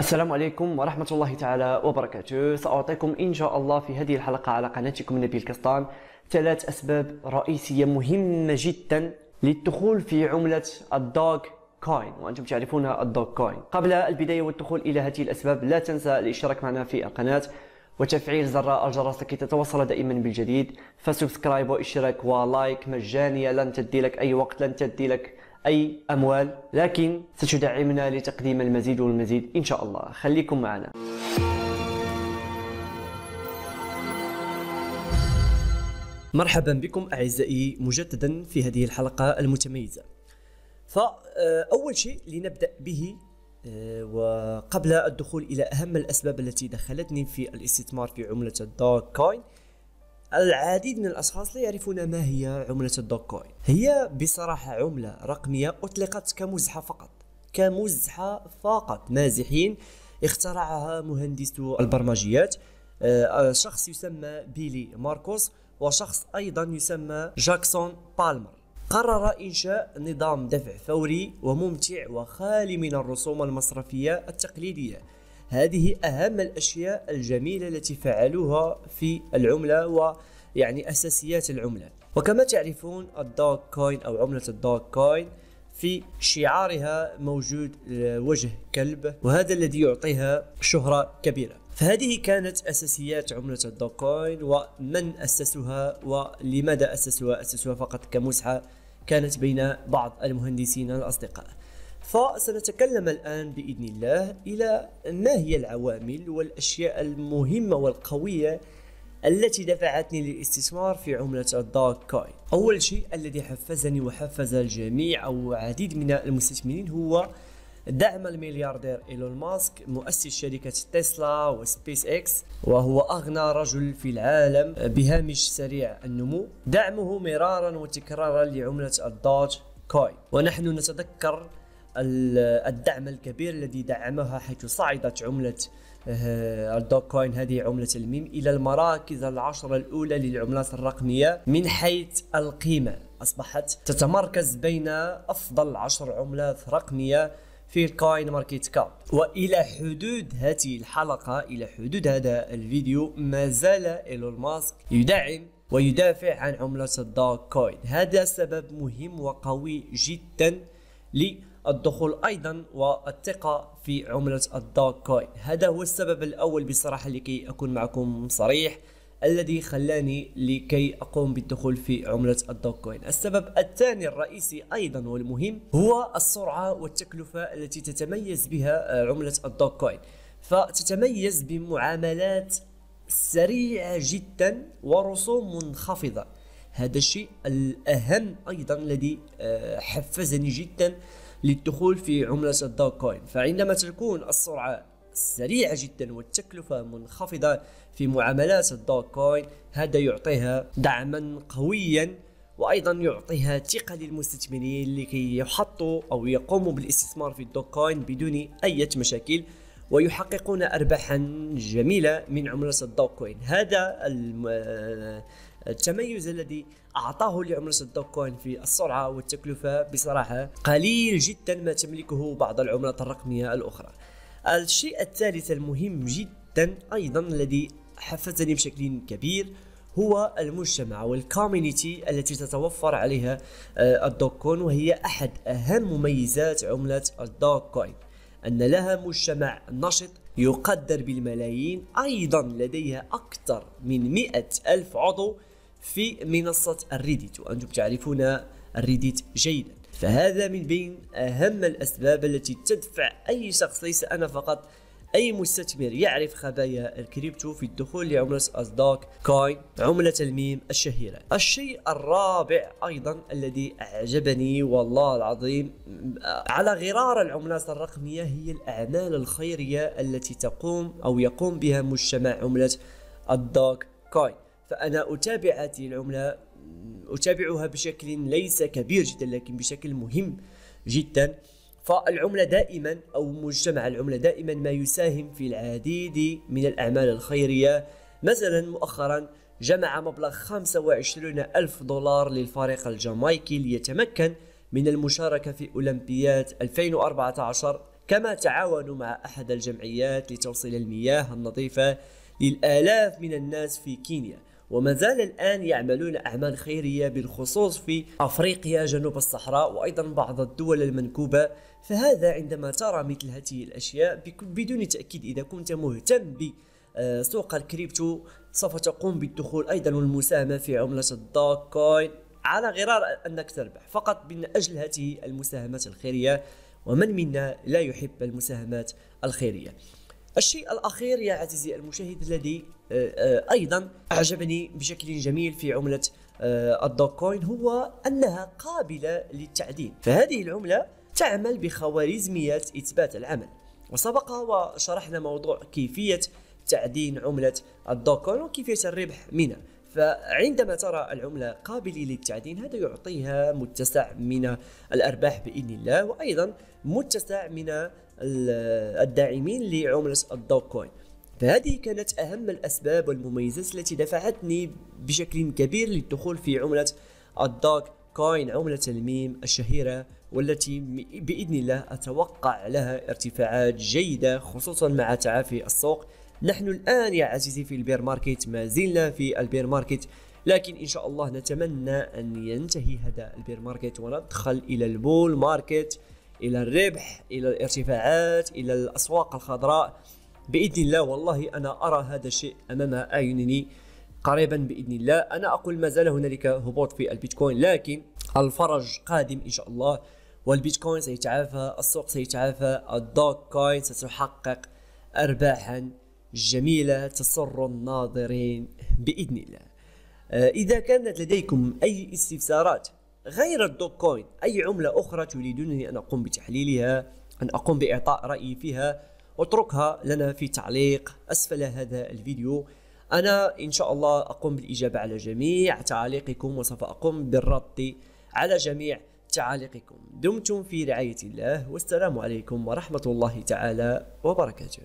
السلام عليكم ورحمة الله تعالى وبركاته سأعطيكم إن شاء الله في هذه الحلقة على قناتكم نبيل كستان ثلاث أسباب رئيسية مهمة جدا للدخول في عملة الدوغ كوين وأنتم تعرفون الدوغ كوين قبل البداية والدخول إلى هذه الأسباب لا تنسى الاشتراك معنا في القناة وتفعيل زر الجرس لكي تتوصل دائما بالجديد فسبسكرايب واشتراك ولايك مجانية لن تدي لك أي وقت لن تدي لك أي أموال لكن ستدعمنا لتقديم المزيد والمزيد إن شاء الله خليكم معنا مرحبا بكم أعزائي مجددا في هذه الحلقة المتميزة فأول شيء لنبدأ به آه، وقبل الدخول إلى أهم الأسباب التي دخلتني في الاستثمار في عملة الدوغ كوين العديد من الأشخاص لا يعرفون ما هي عملة الدوك كوين هي بصراحة عملة رقمية أطلقت كمزحة فقط كمزحة فقط مازحين اخترعها مهندس البرمجيات آه، شخص يسمى بيلي ماركوس وشخص أيضا يسمى جاكسون بالمر قرر إنشاء نظام دفع فوري وممتع وخالي من الرسوم المصرفية التقليدية هذه أهم الأشياء الجميلة التي فعلوها في العملة ويعني أساسيات العملة وكما تعرفون الدوغ كوين أو عملة الدوغ كوين في شعارها موجود آه، وجه كلب وهذا الذي يعطيها شهرة كبيرة فهذه كانت أساسيات عملة الدوغ كوين ومن أسسها ولماذا أسسها أسسها فقط كمسحه كانت بين بعض المهندسين الأصدقاء فسنتكلم الآن بإذن الله إلى ما هي العوامل والأشياء المهمة والقوية التي دفعتني للاستثمار في عملة الدارك كوين أول شيء الذي حفزني وحفز الجميع أو عديد من المستثمرين هو دعم الملياردير ايلون ماسك مؤسس شركة تسلا وسبيس اكس وهو اغنى رجل في العالم بهامش سريع النمو دعمه مرارا وتكرارا لعملة الدارك كوين ونحن نتذكر الدعم الكبير الذي دعمها حيث صعدت عملة آه، الدوكوين هذه عملة الميم إلى المراكز العشرة الأولى للعملات الرقمية من حيث القيمة أصبحت تتمركز بين أفضل عشر عملات رقمية في الكوين ماركت كاب والى حدود هذه الحلقه الى حدود هذا الفيديو ما زال ايلون ماسك يدعم ويدافع عن عمله الدوكوين هذا سبب مهم وقوي جدا ل الدخول ايضا والثقه في عمله الدوغ كوين هذا هو السبب الاول بصراحه لكي اكون معكم صريح الذي خلاني لكي اقوم بالدخول في عمله الدوغ كوين السبب الثاني الرئيسي ايضا والمهم هو السرعه والتكلفه التي تتميز بها آه، عمله الدوغ كوين فتتميز بمعاملات سريعه جدا ورسوم منخفضه هذا الشيء الأهم أيضا الذي آه، حفزني جدا للدخول في عملة الدوغ كوين فعندما تكون السرعة سريعة جدا والتكلفة منخفضة في معاملات الدوغ كوين هذا يعطيها دعما قويا وايضا يعطيها ثقه للمستثمرين لكي يحطوا او يقوموا بالاستثمار في الدوك كوين بدون اي مشاكل ويحققون ارباحا جميله من عمله الدوك كوين هذا التميز الذي أعطاه لعملة الدوك كوين في السرعة والتكلفة بصراحة قليل جدا ما تملكه بعض العملات الرقمية الأخرى الشيء الثالث المهم جدا أيضا الذي حفزني بشكل كبير هو المجتمع والكوميونيتي التي تتوفر عليها آه، الدوك كوين وهي أحد أهم مميزات عملة الدوك كوين أن لها مجتمع نشط يقدر بالملايين أيضا لديها أكثر من مئة ألف عضو في منصة الريديت وأنتم تعرفون الريديت جيدا فهذا من بين أهم الأسباب التي تدفع أي شخص ليس أنا فقط أي مستثمر يعرف خبايا الكريبتو في الدخول لعملة اصداك كاين عملة الميم الشهيرة الشيء الرابع أيضا الذي أعجبني والله العظيم على غرار العملات الرقمية هي الأعمال الخيرية التي تقوم أو يقوم بها مجتمع عملة الدوك كوين فأنا أتابع هذه العملة أتابعها بشكل ليس كبير جدا لكن بشكل مهم جدا فالعملة دائما أو مجتمع العملة دائما ما يساهم في العديد من الأعمال الخيرية مثلا مؤخرا جمع مبلغ 25 ألف دولار للفريق الجامايكي ليتمكن من المشاركة في أولمبياد 2014 كما تعاونوا مع أحد الجمعيات لتوصيل المياه النظيفة للآلاف من الناس في كينيا وما زال الآن يعملون أعمال خيرية بالخصوص في أفريقيا جنوب الصحراء وأيضا بعض الدول المنكوبة فهذا عندما ترى مثل هذه الأشياء بدون تأكيد إذا كنت مهتم ب آه، سوق الكريبتو سوف تقوم بالدخول أيضا والمساهمة في عملة كوين على غرار أنك تربح فقط من أجل هذه المساهمات الخيرية ومن منا لا يحب المساهمات الخيرية الشيء الأخير يا عزيزي المشاهد الذي آه، آه، أيضا أعجبني بشكل جميل في عملة آه، الدوكوين هو أنها قابلة للتعديل فهذه العملة تعمل بخوارزميات إثبات العمل وسبق وشرحنا موضوع كيفية تعدين عملة الدوكوين وكيفية الربح منها فعندما ترى العملة قابلة للتعدين هذا يعطيها متسع من الأرباح بإذن الله وأيضا متسع من الداعمين لعملة الدوكوين كوين فهذه كانت أهم الأسباب والمميزات التي دفعتني بشكل كبير للدخول في عملة الدوك كوين عملة الميم الشهيرة والتي بإذن الله أتوقع لها ارتفاعات جيدة خصوصا مع تعافي السوق نحن الآن يا عزيزي في البير ماركت ما زلنا في البير ماركت لكن إن شاء الله نتمنى أن ينتهي هذا البير ماركت وندخل إلى البول ماركت إلى الربح إلى الارتفاعات إلى الأسواق الخضراء بإذن الله والله أنا أرى هذا الشيء أمام أعيني قريبا باذن الله انا اقول ما زال هنالك هبوط في البيتكوين لكن الفرج قادم ان شاء الله والبيتكوين سيتعافى السوق سيتعافى الدوك كوين ستحقق ارباحا جميلة تسر الناظرين بإذن الله آه، إذا كانت لديكم أي استفسارات غير الدوت كوين أي عملة أخرى تريدونني أن أقوم بتحليلها أن أقوم بإعطاء رأيي فيها اتركها لنا في تعليق أسفل هذا الفيديو أنا إن شاء الله أقوم بالإجابة على جميع تعاليقكم وسوف أقوم بالرد على جميع تعاليقكم دمتم في رعاية الله والسلام عليكم ورحمة الله تعالى وبركاته